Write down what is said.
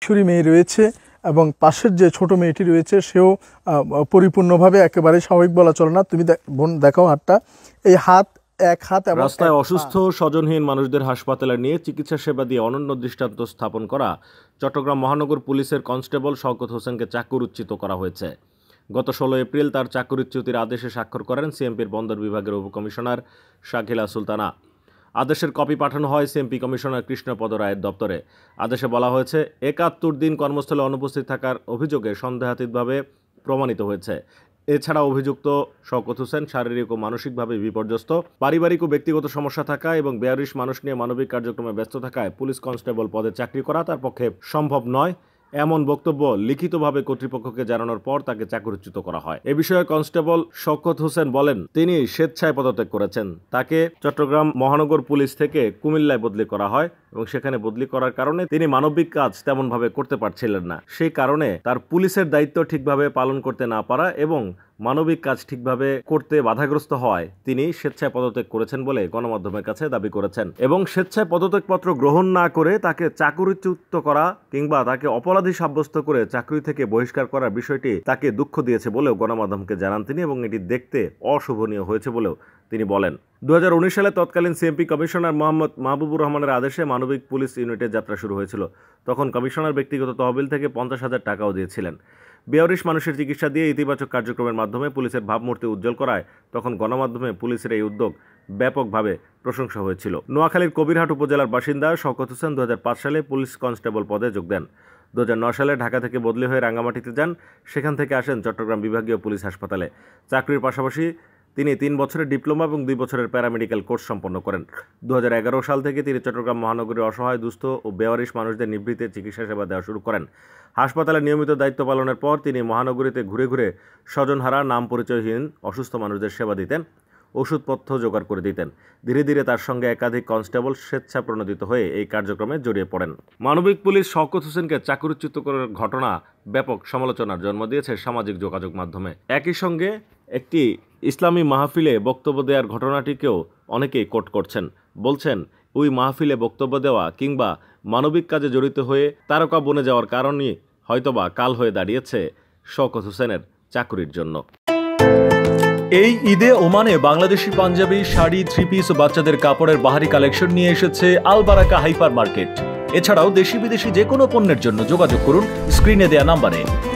কিশোরী মেয়ে রয়েছে এবং পাশের যে ছোট মেয়েটি রয়েছে সেও পরিপূর্ণভাবে একেবারে স্বাভাবিক বলা চলে না তুমি বোন দেখাও হাতটা এই হাত এক হাত রাস্তায় অসুস্থ স্বজনহীন মানুষদের হাসপাতালে নিয়ে চিকিৎসা সেবা দিয়ে অনন্য দৃষ্টান্ত স্থাপন করা চট্টগ্রাম মহানগর পুলিশের কনস্টেবল শওকত হোসেনকে চাকরুচ্যুত করা হয়েছে গত ষোলো এপ্রিল তার চাকরিচ্যুতির আদেশে স্বাক্ষর করেন সিএমপির বন্দর বিভাগের উপকমিশনার শাকিলা সুলতানা আদেশের কপি পাঠানো হয় সিএমপি কমিশনার কৃষ্ণপদ রায়ের দপ্তরে আদেশে বলা হয়েছে একাত্তর দিন কর্মস্থলে অনুপস্থিত থাকার অভিযোগে সন্দেহাতীতভাবে প্রমাণিত হয়েছে এছাড়া অভিযুক্ত শওকত হোসেন শারীরিক ও মানসিকভাবে বিপর্যস্ত পারিবারিক ও ব্যক্তিগত সমস্যা থাকা এবং বেয়ারিশ মানুষ নিয়ে মানবিক কার্যক্রমে ব্যস্ত থাকায় পুলিশ কনস্টেবল পদে চাকরি করা তার পক্ষে সম্ভব নয় এমন বক্তব্য লিখিতভাবে কর্তৃপক্ষকে জানানোর পর তাকে চাকরিচ্যুত করা হয় এ বিষয়ে কনস্টেবল শকত হোসেন বলেন তিনি স্বেচ্ছায় পদত্যাগ করেছেন তাকে চট্টগ্রাম মহানগর পুলিশ থেকে কুমিল্লায় বদলি করা হয় এবং সেখানে বদলি করার কারণে তিনি মানবিক কাজ তেমনভাবে করতে পারছিলেন না সেই কারণে তার পুলিশের দায়িত্ব ঠিকভাবে পালন করতে না পারা এবং মানবিক কাজ ঠিকভাবে করতে বাধাগ্রস্ত হওয়ায় তিনি স্বেচ্ছায় পদত্যাগ করেছেন বলে গণমাধ্যমের কাছে দাবি করেছেন এবং স্বেচ্ছায় পদত্যাগপত্র গ্রহণ না করে তাকে চাকরিচ্যুত করা কিংবা তাকে অপরাধী সাব্যস্ত করে চাকরি থেকে বহিষ্কার করার বিষয়টি তাকে দুঃখ দিয়েছে বলেও গণমাধ্যমকে জানান তিনি এবং এটি দেখতে অশোভনীয় হয়েছে বলেও তিনি বলেন দু সালে তৎকালীন সিএমপি কমিশনার মোহাম্মদ মাহবুবুর রহমানের আদেশে মানব আণবিক পুলিশ ইউনিটে যাত্রা শুরু হয়েছিল তখন কমিশনার ব্যক্তিগত তহবিল থেকে পঞ্চাশ হাজার টাকাও দিয়েছিলেন বেয়ারিশ মানুষের চিকিৎসা দিয়ে ইতিবাচক কার্যক্রমের মাধ্যমে পুলিশের ভাবমূর্তি উজ্জ্বল করায় তখন গণমাধ্যমে পুলিশের এই উদ্যোগ ব্যাপকভাবে প্রশংসা হয়েছিল নোয়াখালীর কবিরহাট উপজেলার বাসিন্দা শওকত হোসেন দু সালে পুলিশ কনস্টেবল পদে যোগ দেন দু সালে ঢাকা থেকে বদলি হয়ে রাঙ্গামাটিতে যান সেখান থেকে আসেন চট্টগ্রাম বিভাগীয় পুলিশ হাসপাতালে চাকরির পাশাপাশি তিনি তিন বছরের ডিপ্লোমা এবং দুই বছরের প্যারামেডিক্যাল কোর্স সম্পন্ন করেন দু সাল থেকে তিনি চট্টগ্রাম মহানগরীর অসহায় দুস্থ ও বেওয়ারিশ মানুষদের নিবৃত্তে চিকিৎসা সেবা দেওয়া শুরু করেন হাসপাতালে নিয়মিত দায়িত্ব পালনের পর তিনি মহানগরীতে ঘুরে ঘুরে স্বজনহারা নাম পরিচয়হীন অসুস্থ মানুষদের সেবা দিতেন ওষুধপত্র জোগাড় করে দিতেন ধীরে ধীরে তার সঙ্গে একাধিক কনস্টেবল স্বেচ্ছা প্রণোদিত হয়ে এই কার্যক্রমে জড়িয়ে পড়েন মানবিক পুলিশ শওকত হোসেনকে চাকরিচ্যুত করার ঘটনা ব্যাপক সমালোচনার জন্ম দিয়েছে সামাজিক যোগাযোগ মাধ্যমে একই সঙ্গে একটি ইসলামী মাহফিলে বক্তব্য দেওয়ার ঘটনাটিকেও অনেকেই কোট করছেন বলছেন ওই মাহফিলে বক্তব্য দেওয়া কিংবা মানবিক কাজে জড়িত হয়ে তারকা বনে যাওয়ার কারণই হয়তোবা কাল হয়ে দাঁড়িয়েছে শওকত হোসেনের চাকরির জন্য এই ঈদে ওমানে বাংলাদেশি পাঞ্জাবি শাড়ি থ্রি পিস ও বাচ্চাদের কাপড়ের বাহারি কালেকশন নিয়ে এসেছে আলবারাকা হাইপার মার্কেট এছাড়াও দেশি বিদেশি যে কোনো পণ্যের জন্য যোগাযোগ করুন স্ক্রিনে দেয়া নাম্বারে